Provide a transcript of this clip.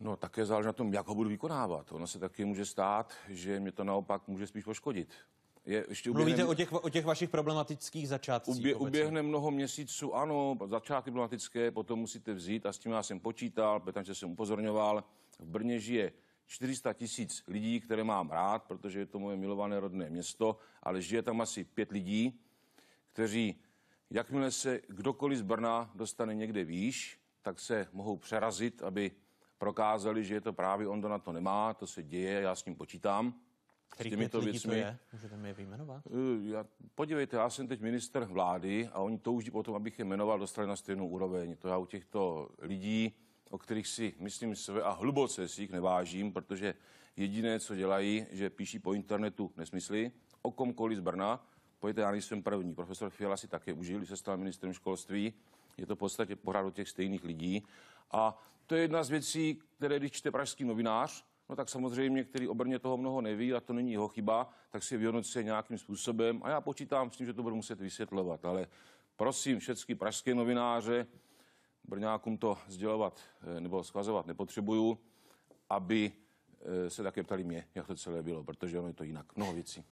No, také záleží na tom, jak ho budu vykonávat. Ono se taky může stát, že mě to naopak může spíš poškodit. Je, ještě uběhne, Mluvíte o těch, o těch vašich problematických začátcích? Ubě, uběhne mnoho měsíců, ano, začátky problematické, potom musíte vzít a s tím já jsem počítal, protože jsem upozorňoval. V Brně žije 400 tisíc lidí, které mám rád, protože je to moje milované rodné město, ale žije tam asi pět lidí, kteří, jakmile se kdokoliv z Brna dostane někde výš, tak se mohou přerazit, aby prokázali, že je to právě on, to na to nemá, to se děje, já s ním počítám. Který s věcmi. To je? Můžete mi je vyjmenovat? Eh, já, podívejte, já jsem teď minister vlády a oni touží po tom, abych je jmenoval, dostali na stejnou úroveň. To já u těchto lidí, o kterých si myslím své a hluboce si jich nevážím, protože jediné, co dělají, že píší po internetu nesmysly o komkoliv z Brna, Pojďte, já nejsem první. Profesor Fiala si také užil, když se stal ministrem školství. Je to v podstatě pořád těch stejných lidí. A to je jedna z věcí, které když čte pražský novinář, No tak samozřejmě, který obrně toho mnoho neví a to není jeho chyba, tak si je vyhodnocuje nějakým způsobem a já počítám s tím, že to budu muset vysvětlovat. Ale prosím všechny pražské novináře, Brňákům to sdělovat eh, nebo zkazovat nepotřebuju, aby eh, se také ptali mě, jak to celé bylo, protože ono je to jinak. Mnoho věcí.